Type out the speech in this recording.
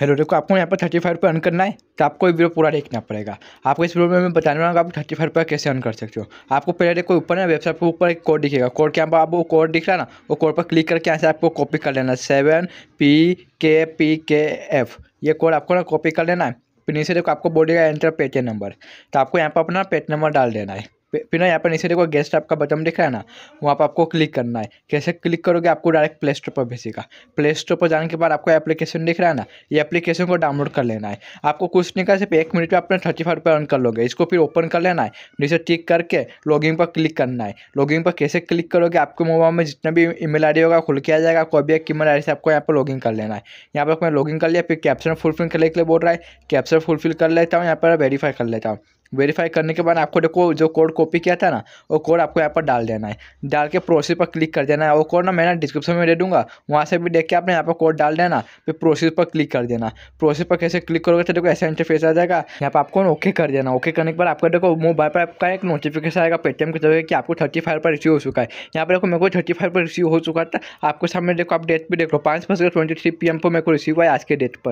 hello देखो आपको यहाँ पर थर्टी फाइव पर अर्न करना है तो आपको ये वीडियो पूरा देखना पड़ेगा आपको इस वीडियो में मैं बताने वाला हूँ आप थर्टी फाइव पर कैसे अर्न कर सकते हो आपको पहले देखो ऊपर ना वेबसाइट पर ऊपर एक कोड दिखेगा कोड के यहाँ पर आप वो कोड दिख रहा ना वो कोड पर क्लिक करके यहाँ से आपको कॉपी कर लेना seven P K P K F ये कोड आपको ना कॉपी कर लेना है फिर नीचे देखो आपको बोलेगा एंटर पेटीएम नंबर तो आपको यहाँ पर अपना पेट नंबर डाल देना है फिर ना यहाँ पर नीचे देखो गेस्ट ऐप का बटन दिख रहा है ना वहाँ पर आपको क्लिक करना है कैसे क्लिक करोगे आपको डायरेक्ट प्ले स्टोर पर भेजेगा प्ले स्टोर पर जाने के बाद आपको एप्लीकेशन दिख रहा है ना ये एप्लीकेशन को डाउनलोड कर लेना है आपको कुछ नहीं कर सिर्फ एक मिनट में अपने थर्टी फाइव रुपये अर्न कर लोगे इसको फिर ओपन कर लेना है नीचे टिक करके लॉगिन पर क्लिक करना है लॉगिन पर कैसे क्लिक करोगे आपके मोबाइल में जितना भी ई आई होगा खुल के आ जाएगा कोई भी एक ई आई से आपको यहाँ पर लॉगिन कर लेना है यहाँ पर मैं लॉगिन कर लिया फिर कैप्शन फुलफिल करने के लिए बोल रहा है कैप्शन फुलफिल कर लेता हूँ यहाँ पर वेरीफाई कर लेता हूँ वेरीफाई करने के बाद आपको देखो जो कोड कॉपी किया था ना वो कोड आपको यहाँ पर डाल देना है डाल के प्रोसेस पर क्लिक कर देना है वो कोड ना मैं ना डिस्क्रिप्शन में दे दूंगा वहाँ से भी देख के आपने यहाँ पर कोड डाल देना फिर प्रोसेस पर क्लिक कर देना प्रोसेस पर कैसे क्लिक करोगे तो देखो ऐसा इंटरफेस आ जाएगा यहाँ पर आपको ओके कर देना ओके करने के बाद आपका देखो मोबाइल पर आपका एक नोटिफिकेशन आएगा पेटीएम के जरिए कि आपको थर्टी फाइव पर रिसीव हो चुका है यहाँ पर देखो मेरे को थर्टी फाइव पर रिसीव हो चुका था आपको सामने देखो आप डेट भी देख लो पाँच बजकर ट्वेंटी थ्री पी एम पर मेरे को रिसीव हुआ है आज के डेट पर